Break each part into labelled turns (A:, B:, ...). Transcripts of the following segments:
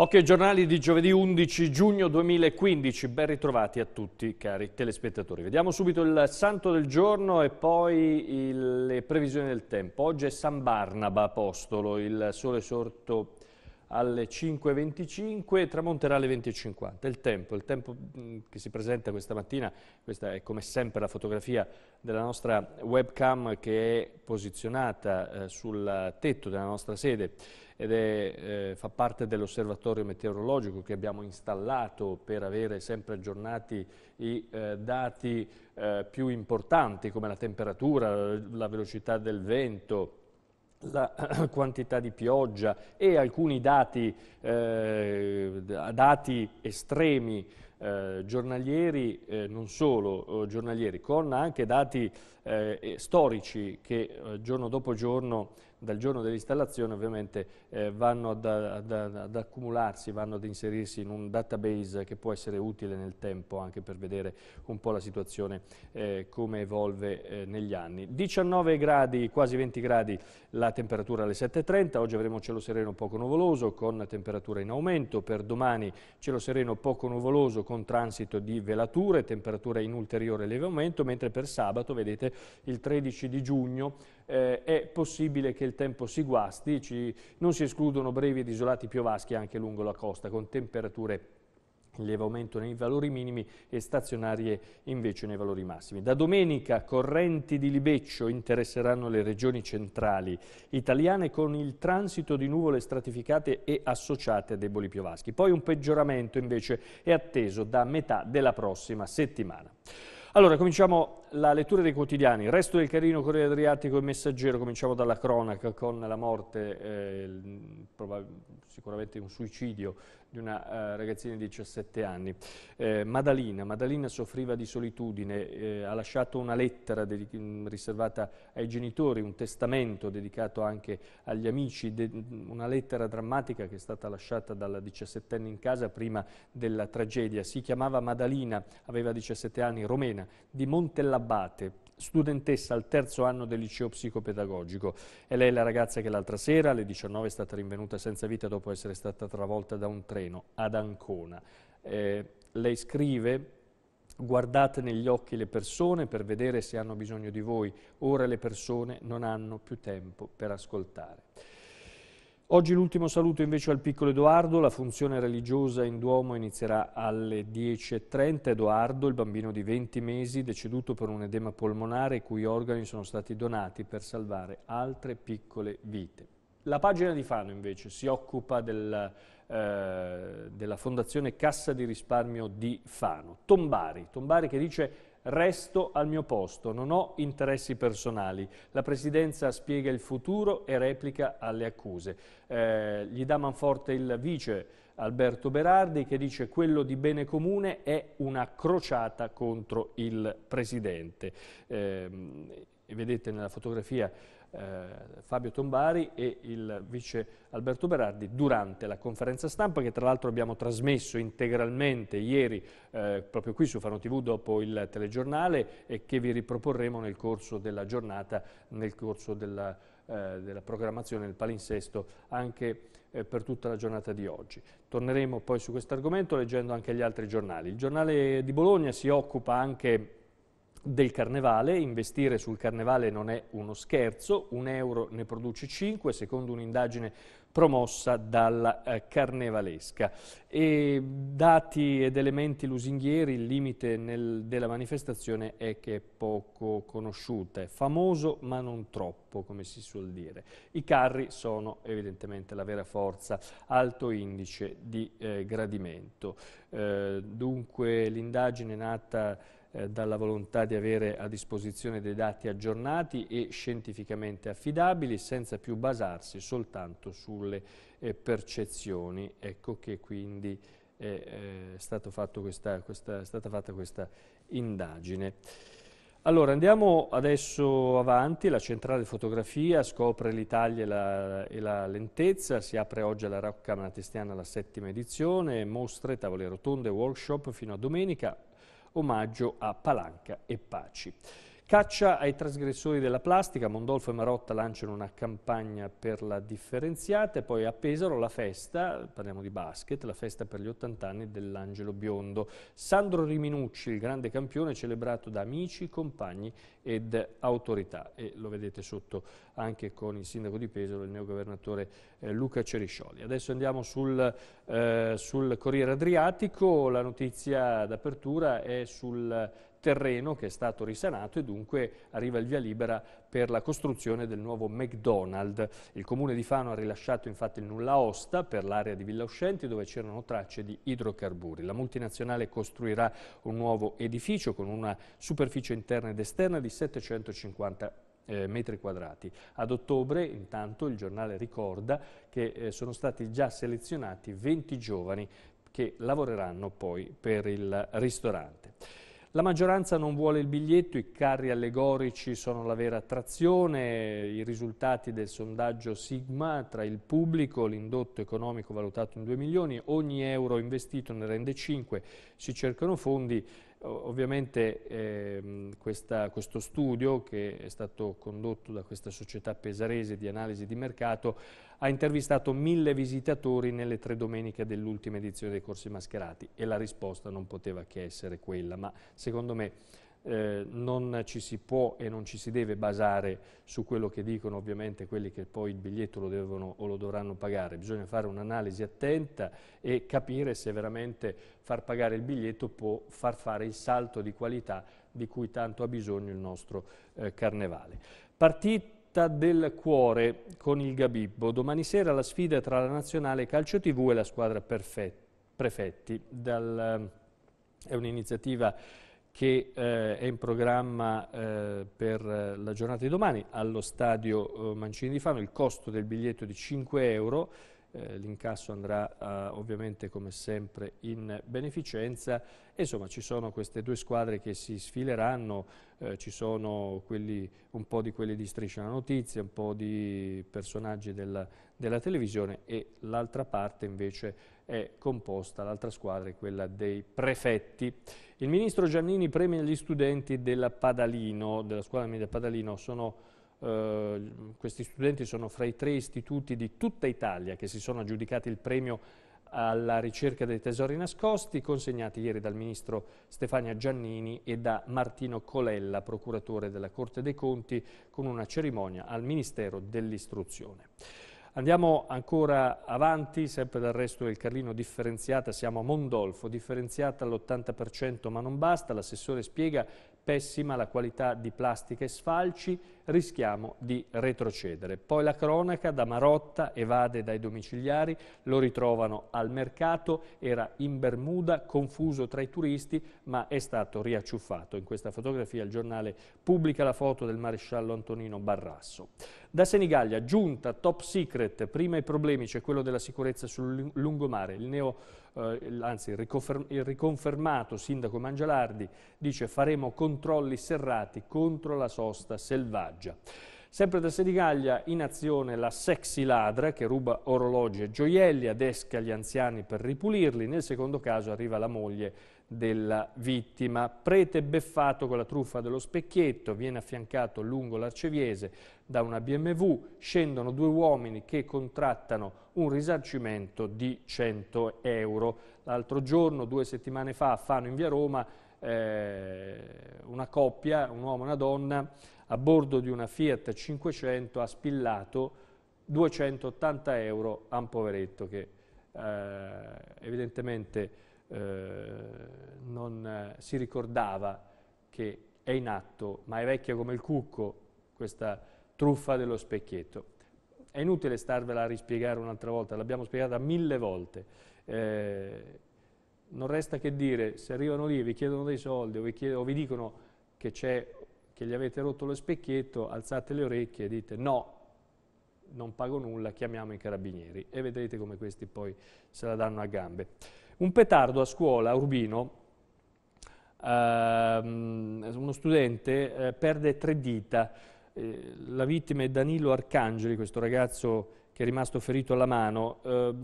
A: Occhio ai giornali di giovedì 11 giugno 2015, ben ritrovati a tutti cari telespettatori. Vediamo subito il santo del giorno e poi il, le previsioni del tempo. Oggi è San Barnaba Apostolo, il sole sorto alle 5.25 e tramonterà alle 20.50. Il tempo, il tempo mm, che si presenta questa mattina, questa è come sempre la fotografia della nostra webcam che è posizionata eh, sul tetto della nostra sede ed è, eh, fa parte dell'osservatorio meteorologico che abbiamo installato per avere sempre aggiornati i eh, dati eh, più importanti come la temperatura, la velocità del vento, la quantità di pioggia e alcuni dati, eh, dati estremi eh, giornalieri, eh, non solo eh, giornalieri, con anche dati eh, storici che eh, giorno dopo giorno dal giorno dell'installazione ovviamente eh, vanno ad, ad, ad, accumularsi, vanno ad inserirsi in un database che può essere utile nel tempo anche per vedere un po' la situazione eh, come evolve eh, negli anni. 19 gradi, quasi 20 gradi la temperatura alle 7.30, oggi avremo cielo sereno poco nuvoloso con temperatura in aumento, per domani cielo sereno poco nuvoloso con transito di velature, temperatura in ulteriore lieve aumento, mentre per sabato vedete il 13 di giugno eh, è possibile che il tempo si guasti, ci, non si escludono brevi ed isolati piovaschi anche lungo la costa con temperature in lieve aumento nei valori minimi e stazionarie invece nei valori massimi. Da domenica correnti di libeccio interesseranno le regioni centrali italiane con il transito di nuvole stratificate e associate a deboli piovaschi. Poi un peggioramento invece è atteso da metà della prossima settimana. Allora, cominciamo la lettura dei quotidiani, il resto del Carino, Corriere Adriatico e Messaggero, cominciamo dalla cronaca con la morte, eh, sicuramente un suicidio di una eh, ragazzina di 17 anni. Eh, Madalina. Madalina, soffriva di solitudine, eh, ha lasciato una lettera riservata ai genitori, un testamento dedicato anche agli amici, una lettera drammatica che è stata lasciata dalla 17enne in casa prima della tragedia. Si chiamava Madalina, aveva 17 anni, romena, di Montellamare Abate, studentessa al terzo anno del liceo psicopedagogico. E lei è la ragazza che l'altra sera alle 19 è stata rinvenuta senza vita dopo essere stata travolta da un treno ad Ancona. Eh, lei scrive guardate negli occhi le persone per vedere se hanno bisogno di voi, ora le persone non hanno più tempo per ascoltare. Oggi l'ultimo saluto invece al piccolo Edoardo, la funzione religiosa in Duomo inizierà alle 10.30. Edoardo, il bambino di 20 mesi, deceduto per un edema polmonare i cui organi sono stati donati per salvare altre piccole vite. La pagina di Fano invece si occupa del, eh, della fondazione Cassa di risparmio di Fano. Tombari, Tombari che dice Resto al mio posto, non ho interessi personali. La Presidenza spiega il futuro e replica alle accuse. Eh, gli dà manforte il vice Alberto Berardi che dice quello di bene comune è una crociata contro il Presidente. Eh, vedete nella fotografia eh, Fabio Tombari e il vice Alberto Berardi durante la conferenza stampa che tra l'altro abbiamo trasmesso integralmente ieri eh, proprio qui su Fano TV dopo il telegiornale e che vi riproporremo nel corso della giornata, nel corso della, eh, della programmazione del palinsesto anche eh, per tutta la giornata di oggi. Torneremo poi su questo argomento leggendo anche gli altri giornali. Il giornale di Bologna si occupa anche del carnevale, investire sul carnevale non è uno scherzo, un euro ne produce cinque secondo un'indagine promossa dalla eh, carnevalesca. E dati ed elementi lusinghieri, il limite nel, della manifestazione è che è poco conosciuta, è famoso ma non troppo, come si suol dire. I carri sono evidentemente la vera forza, alto indice di eh, gradimento. Eh, dunque l'indagine nata eh, dalla volontà di avere a disposizione dei dati aggiornati e scientificamente affidabili senza più basarsi soltanto sulle eh, percezioni. Ecco che quindi eh, eh, è, questa, questa, è stata fatta questa indagine. Allora andiamo adesso avanti, la centrale fotografia scopre l'Italia e, e, la lentezza, si apre oggi alla Rocca Manatestiana la settima edizione, mostre, tavole rotonde, workshop fino a domenica, omaggio a Palanca e Paci. Caccia ai trasgressori della plastica, Mondolfo e Marotta lanciano una campagna per la differenziata e poi a Pesaro la festa, parliamo di basket, la festa per gli 80 anni dell'Angelo Biondo. Sandro Riminucci, il grande campione, celebrato da amici, compagni ed autorità e lo vedete sotto anche con il sindaco di Pesaro, il neogovernatore eh, Luca Ceriscioli. Adesso andiamo sul, eh, sul Corriere Adriatico, la notizia d'apertura è sul terreno che è stato risanato e dunque arriva il via libera per la costruzione del nuovo McDonald's. Il comune di Fano ha rilasciato infatti il nulla osta per l'area di Villa Uscenti dove c'erano tracce di idrocarburi. La multinazionale costruirà un nuovo edificio con una superficie interna ed esterna di 750 eh, metri quadrati. Ad ottobre, intanto, il giornale ricorda che eh, sono stati già selezionati 20 giovani che lavoreranno poi per il ristorante. La maggioranza non vuole il biglietto, i carri allegorici sono la vera attrazione, i risultati del sondaggio Sigma tra il pubblico, l'indotto economico valutato in 2 milioni, ogni euro investito ne rende 5, si cercano fondi Ovviamente ehm, questa, questo studio che è stato condotto da questa società pesarese di analisi di mercato ha intervistato mille visitatori nelle tre domeniche dell'ultima edizione dei corsi mascherati e la risposta non poteva che essere quella, ma secondo me eh, non ci si può e non ci si deve basare su quello che dicono ovviamente quelli che poi il biglietto lo devono o lo dovranno pagare, bisogna fare un'analisi attenta e capire se veramente far pagare il biglietto può far fare il salto di qualità di cui tanto ha bisogno il nostro eh, carnevale. Partito del cuore con il Gabibbo. Domani sera la sfida tra la nazionale Calcio TV e la squadra Perfetti. Dal, eh, è un'iniziativa che eh, è in programma eh, per la giornata di domani allo stadio eh, Mancini di Fano, il costo del biglietto è di 5 euro, eh, l'incasso andrà eh, ovviamente come sempre in beneficenza e, insomma ci sono queste due squadre che si sfileranno, ci sono quelli, un po' di quelli di Striscia la Notizia, un po' di personaggi della, della televisione e l'altra parte invece è composta, l'altra squadra è quella dei prefetti. Il ministro Giannini premia gli studenti della Padalino, della scuola media Padalino, sono, eh, questi studenti sono fra i tre istituti di tutta Italia che si sono aggiudicati il premio alla ricerca dei tesori nascosti, consegnati ieri dal ministro Stefania Giannini e da Martino Colella, procuratore della Corte dei Conti, con una cerimonia al Ministero dell'Istruzione. Andiamo ancora avanti, sempre dal resto del Carlino differenziata, siamo a Mondolfo, differenziata all'80% ma non basta, l'assessore spiega pessima la qualità di plastica e sfalci, rischiamo di retrocedere. Poi la cronaca da Marotta evade dai domiciliari, lo ritrovano al mercato, era in Bermuda, confuso tra i turisti, ma è stato riacciuffato. In questa fotografia il giornale pubblica la foto del maresciallo Antonino Barrasso. Da Senigallia, giunta, top secret, prima i problemi, c'è quello della sicurezza sul lungomare, il neo eh, anzi il riconfermato sindaco Mangialardi dice faremo controlli serrati contro la sosta selvaggia spiaggia. Sempre da Senigallia in azione la sexy ladra che ruba orologi e gioielli, adesca gli anziani per ripulirli, nel secondo caso arriva la moglie della vittima. Prete beffato con la truffa dello specchietto, viene affiancato lungo l'arceviese da una BMW, scendono due uomini che contrattano un risarcimento di 100 euro. L'altro giorno, due settimane fa, a Fano in via Roma, eh, una coppia, un uomo e una donna, a bordo di una Fiat 500 ha spillato 280 euro a un poveretto che eh, evidentemente eh, non eh, si ricordava che è in atto, ma è vecchia come il cucco, questa truffa dello specchietto. È inutile starvela a rispiegare un'altra volta, l'abbiamo spiegata mille volte. Eh, non resta che dire, se arrivano lì e vi chiedono dei soldi o vi, chiedono, o vi dicono che, che gli avete rotto lo specchietto, alzate le orecchie e dite no, non pago nulla, chiamiamo i carabinieri e vedrete come questi poi se la danno a gambe. Un petardo a scuola, a Urbino, ehm, uno studente eh, perde tre dita. Eh, la vittima è Danilo Arcangeli, questo ragazzo che è rimasto ferito alla mano. Eh,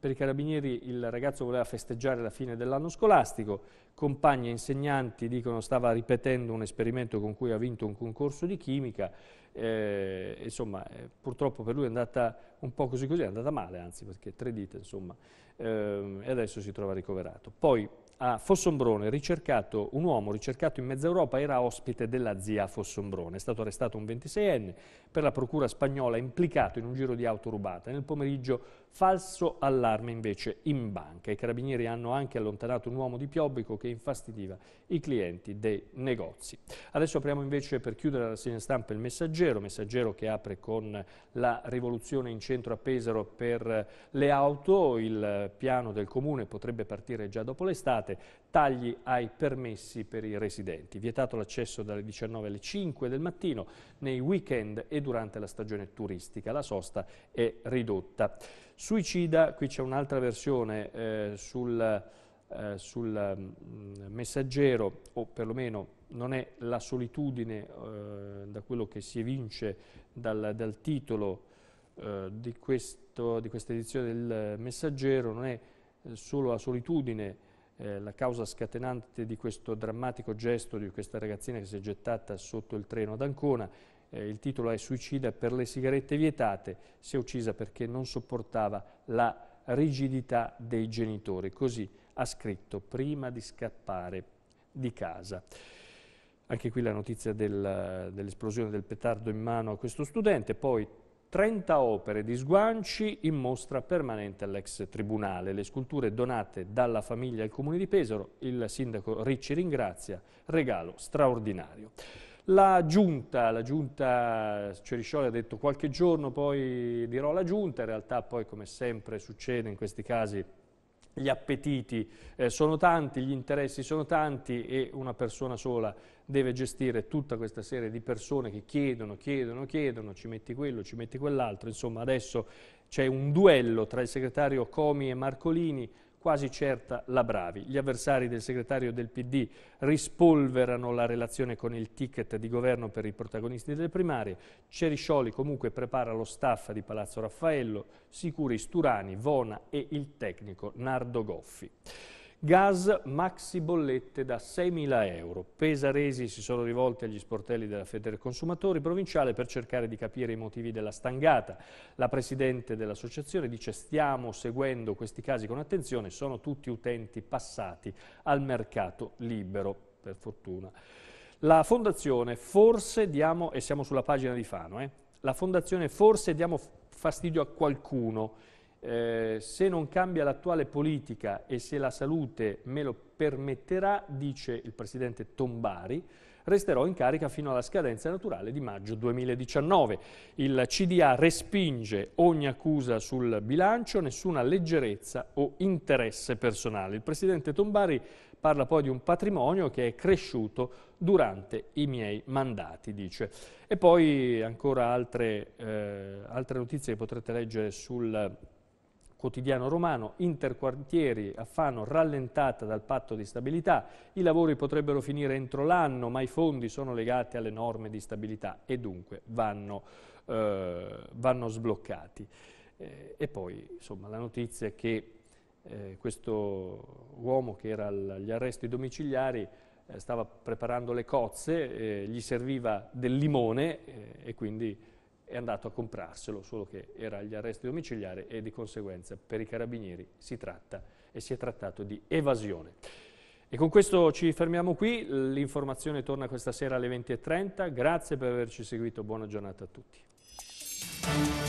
A: per i carabinieri il ragazzo voleva festeggiare la fine dell'anno scolastico, compagni e insegnanti dicono stava ripetendo un esperimento con cui ha vinto un concorso di chimica, eh, insomma eh, purtroppo per lui è andata un po' così così, è andata male anzi perché tre dita insomma, ehm, e adesso si trova ricoverato. Poi a Fossombrone, ricercato, un uomo ricercato in mezza Europa era ospite della zia Fossombrone. È stato arrestato un 26enne per la procura spagnola implicato in un giro di auto rubata. Nel pomeriggio Falso allarme invece in banca. I carabinieri hanno anche allontanato un uomo di Piobbico che infastidiva i clienti dei negozi. Adesso apriamo invece per chiudere la segna stampa il messaggero, messaggero che apre con la rivoluzione in centro a Pesaro per le auto. Il piano del comune potrebbe partire già dopo l'estate tagli ai permessi per i residenti, vietato l'accesso dalle 19 alle 5 del mattino, nei weekend e durante la stagione turistica. La sosta è ridotta. Suicida, qui c'è un'altra versione eh, sul, eh, sul mh, mm, messaggero, o perlomeno non è la solitudine eh, da quello che si evince dal, dal titolo eh, di, questo, di questa edizione del messaggero, non è eh, solo la solitudine eh, la causa scatenante di questo drammatico gesto di questa ragazzina che si è gettata sotto il treno ad Ancona. Eh, il titolo è Suicida per le sigarette vietate, si è uccisa perché non sopportava la rigidità dei genitori. Così ha scritto prima di scappare di casa. Anche qui la notizia del, dell'esplosione del petardo in mano a questo studente, poi 30 opere di sguanci in mostra permanente all'ex tribunale. Le sculture donate dalla famiglia al Comune di Pesaro, il sindaco Ricci ringrazia, regalo straordinario. La giunta, la giunta Ceriscioli ha detto qualche giorno poi dirò la giunta, in realtà poi come sempre succede in questi casi gli appetiti eh, sono tanti, gli interessi sono tanti e una persona sola deve gestire tutta questa serie di persone che chiedono, chiedono, chiedono, ci metti quello, ci metti quell'altro, insomma adesso c'è un duello tra il segretario Comi e Marcolini, quasi certa la Bravi. Gli avversari del segretario del PD rispolverano la relazione con il ticket di governo per i protagonisti delle primarie, Ceriscioli comunque prepara lo staff di Palazzo Raffaello, sicuri Sturani, Vona e il tecnico Nardo Goffi. Gas maxi bollette da 6.000 euro. Pesaresi si sono rivolti agli sportelli della Federe Consumatori provinciale per cercare di capire i motivi della stangata. La presidente dell'associazione dice stiamo seguendo questi casi con attenzione, sono tutti utenti passati al mercato libero, per fortuna. La fondazione Forse Diamo, e siamo sulla pagina di Fano, eh? la fondazione Forse Diamo Fastidio a Qualcuno eh, se non cambia l'attuale politica e se la salute me lo permetterà, dice il presidente Tombari, resterò in carica fino alla scadenza naturale di maggio 2019. Il CDA respinge ogni accusa sul bilancio, nessuna leggerezza o interesse personale. Il presidente Tombari parla poi di un patrimonio che è cresciuto durante i miei mandati, dice. E poi ancora altre, eh, altre notizie che potrete leggere sul quotidiano romano, interquartieri a Fano rallentata dal patto di stabilità, i lavori potrebbero finire entro l'anno, ma i fondi sono legati alle norme di stabilità e dunque vanno, eh, vanno sbloccati. Eh, e poi insomma, la notizia è che eh, questo uomo che era agli arresti domiciliari eh, stava preparando le cozze, eh, gli serviva del limone eh, e quindi è andato a comprarselo, solo che era agli arresti domiciliari e di conseguenza per i carabinieri si tratta e si è trattato di evasione. E con questo ci fermiamo qui, l'informazione torna questa sera alle 20.30, grazie per averci seguito, buona giornata a tutti.